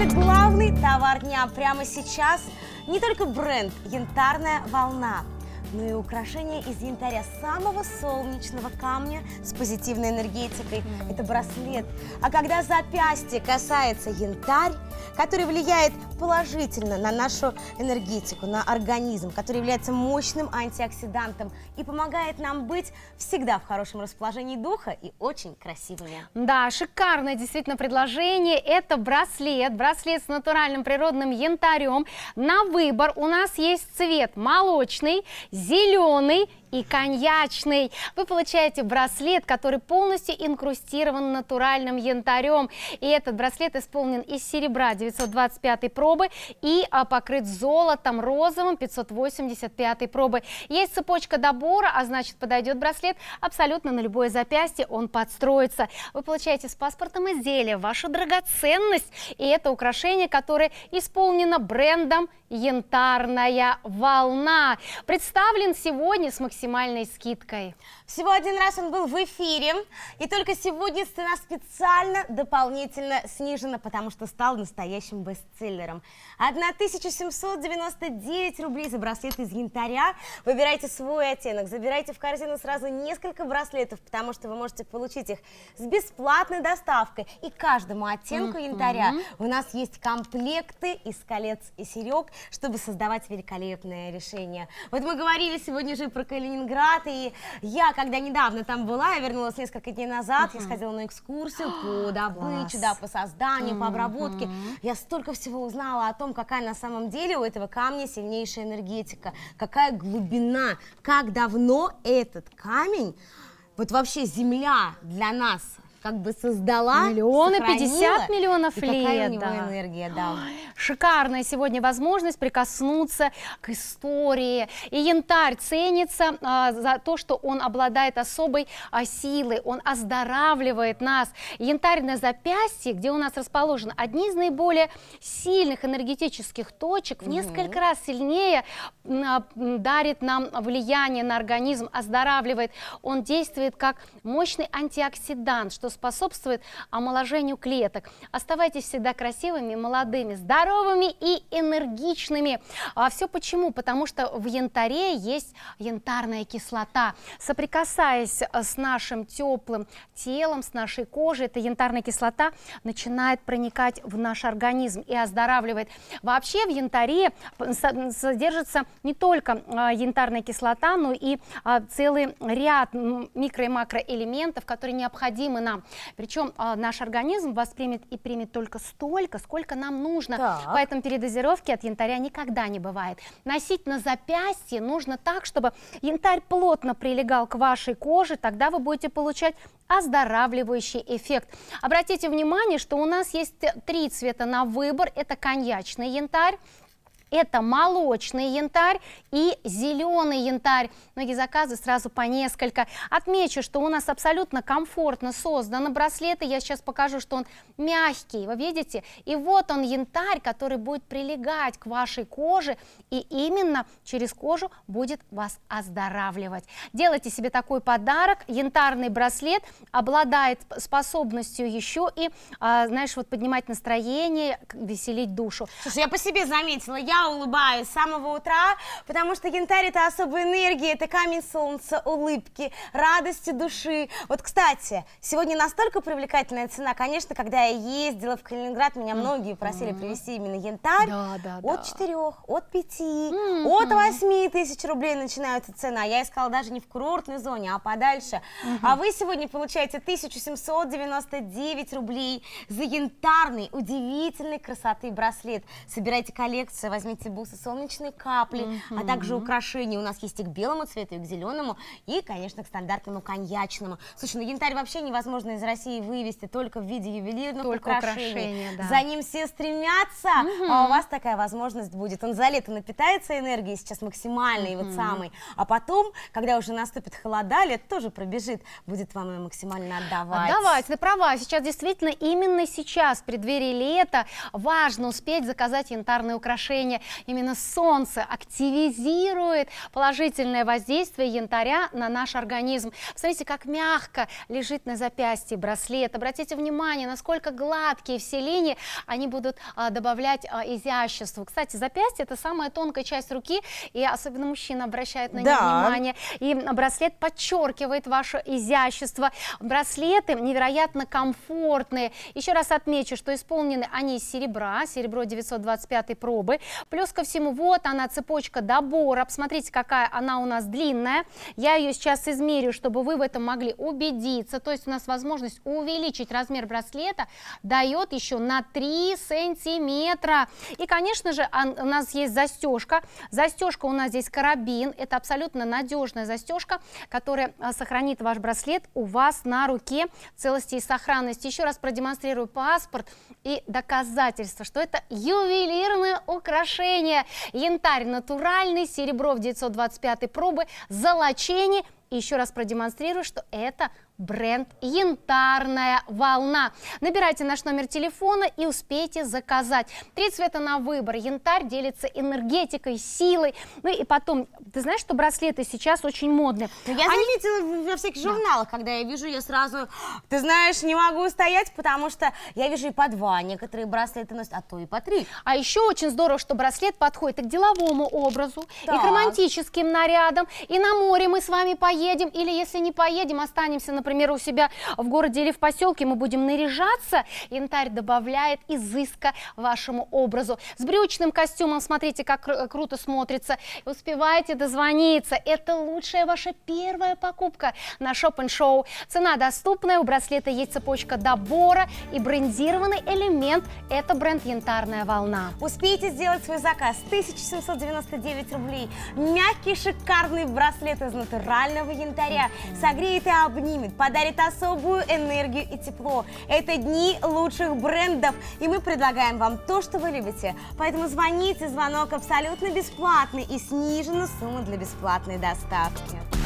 это главный товар дня. Прямо сейчас не только бренд «Янтарная волна», но и украшение из янтаря самого солнечного камня с позитивной энергетикой. Это браслет. А когда запястье касается янтарь, который влияет положительно на нашу энергетику, на организм, который является мощным антиоксидантом и помогает нам быть всегда в хорошем расположении духа и очень красивыми. Да, шикарное действительно предложение. Это браслет, браслет с натуральным природным янтарем. На выбор у нас есть цвет молочный, зеленый и коньячный. Вы получаете браслет, который полностью инкрустирован натуральным янтарем. И этот браслет исполнен из серебра 925 пробы и а, покрыт золотом розовым 585 пробы. Есть цепочка добора, а значит подойдет браслет абсолютно на любое запястье, он подстроится. Вы получаете с паспортом изделие, ваша драгоценность. И это украшение, которое исполнено брендом «Янтарная волна». Представлен сегодня с максимальным максимальной скидкой. Всего один раз он был в эфире, и только сегодня цена специально дополнительно снижена, потому что стал настоящим бестселлером. 1799 рублей за браслет из янтаря. Выбирайте свой оттенок, забирайте в корзину сразу несколько браслетов, потому что вы можете получить их с бесплатной доставкой. И каждому оттенку mm -hmm. янтаря у нас есть комплекты из колец и серег, чтобы создавать великолепное решение. Вот мы говорили сегодня же про коллекцию Ленинград, и я, когда недавно там была, я вернулась несколько дней назад, я сходила на экскурсию по добыче, да, по созданию, по обработке. Я столько всего узнала о том, какая на самом деле у этого камня сильнейшая энергетика, какая глубина, как давно этот камень, вот вообще земля для нас как бы создала, Миллионы, сохранила. 50 миллионов и лет. у него да. энергия, да. шикарная сегодня возможность прикоснуться к истории. И янтарь ценится а, за то, что он обладает особой а, силой, он оздоравливает нас. Янтарь на запястье, где у нас расположен одни из наиболее сильных энергетических точек, в несколько раз сильнее а, дарит нам влияние на организм, оздоравливает. Он действует как мощный антиоксидант, что способствует омоложению клеток. Оставайтесь всегда красивыми, молодыми, здоровыми и энергичными. А все почему? Потому что в янтаре есть янтарная кислота. Соприкасаясь э, с нашим теплым телом, с нашей кожей, эта янтарная кислота начинает проникать в наш организм и оздоравливает. Вообще в янтаре содержится не только э, янтарная кислота, но и а, целый ряд микро- и макроэлементов, которые необходимы нам причем а, наш организм воспримет и примет только столько, сколько нам нужно. Так. Поэтому передозировки от янтаря никогда не бывает. Носить на запястье нужно так, чтобы янтарь плотно прилегал к вашей коже, тогда вы будете получать оздоравливающий эффект. Обратите внимание, что у нас есть три цвета на выбор. Это коньячный янтарь, это молочный янтарь и зеленый янтарь. Многие заказы сразу по несколько. Отмечу, что у нас абсолютно комфортно созданы браслеты. Я сейчас покажу, что он мягкий, вы видите? И вот он янтарь, который будет прилегать к вашей коже и именно через кожу будет вас оздоравливать. Делайте себе такой подарок. Янтарный браслет обладает способностью еще и, а, знаешь, вот поднимать настроение, веселить душу. Слушай, я по себе заметила, я улыбаюсь с самого утра, потому что янтарь это особая энергия, это камень солнца, улыбки, радости души. Вот, кстати, сегодня настолько привлекательная цена, конечно, когда я ездила в Калининград, меня многие просили привезти именно янтарь. Да, да, от да. 4, от 5, mm -hmm. от 8 тысяч рублей начинаются цена. Я искала даже не в курортной зоне, а подальше. Mm -hmm. А вы сегодня получаете 1799 рублей за янтарный, удивительный красоты браслет. Собирайте коллекцию, возьмите митибусы, солнечные капли, mm -hmm. а также украшения. У нас есть и к белому цвету, и к зеленому, и, конечно, к стандартному коньячному. Слушай, ну янтарь вообще невозможно из России вывести только в виде ювелирных только украшений. Украшения, да. За ним все стремятся, mm -hmm. а у вас такая возможность будет. Он за лето напитается энергией сейчас максимальной, mm -hmm. вот самой. А потом, когда уже наступит холода, лет тоже пробежит, будет вам ее максимально отдавать. Отдавать, ты права. Сейчас действительно именно сейчас, в преддверии лета, важно успеть заказать янтарные украшения именно солнце активизирует положительное воздействие янтаря на наш организм. Смотрите, как мягко лежит на запястье браслет. Обратите внимание, насколько гладкие все линии, они будут а, добавлять а, изяществу. Кстати, запястье – это самая тонкая часть руки, и особенно мужчина обращает на да. внимание. И браслет подчеркивает ваше изящество. Браслеты невероятно комфортные. Еще раз отмечу, что исполнены они из серебра, серебро 925 пробы, Плюс ко всему, вот она, цепочка добора. Посмотрите, какая она у нас длинная. Я ее сейчас измерю, чтобы вы в этом могли убедиться. То есть у нас возможность увеличить размер браслета дает еще на 3 сантиметра. И, конечно же, у нас есть застежка. Застежка у нас здесь карабин. Это абсолютно надежная застежка, которая а, сохранит ваш браслет у вас на руке целости и сохранности. Еще раз продемонстрирую паспорт и доказательство, что это ювелирное украшение украшения, янтарь натуральный, серебро в 925 пробы, золочение – и еще раз продемонстрирую, что это бренд «Янтарная волна». Набирайте наш номер телефона и успейте заказать. Три цвета на выбор. Янтарь делится энергетикой, силой. Ну и потом, ты знаешь, что браслеты сейчас очень модны. Ну, я Они... заметила во всех журналах, да. когда я вижу, я сразу, ты знаешь, не могу устоять, потому что я вижу и по два некоторые браслеты носят, а то и по три. А еще очень здорово, что браслет подходит и к деловому образу, так. и к романтическим нарядам, и на море мы с вами поедем поедем, или если не поедем, останемся, например, у себя в городе или в поселке, мы будем наряжаться, янтарь добавляет изыска вашему образу. С брючным костюмом смотрите, как круто смотрится. Успевайте дозвониться. Это лучшая ваша первая покупка на Shop шоу. Цена доступная, у браслета есть цепочка добора и брендированный элемент. Это бренд «Янтарная волна». Успейте сделать свой заказ. 1799 рублей. Мягкий шикарный браслет из натурального янтаря. Согреет и обнимет, подарит особую энергию и тепло. Это дни лучших брендов, и мы предлагаем вам то, что вы любите. Поэтому звоните, звонок абсолютно бесплатный и снижена сумма для бесплатной доставки.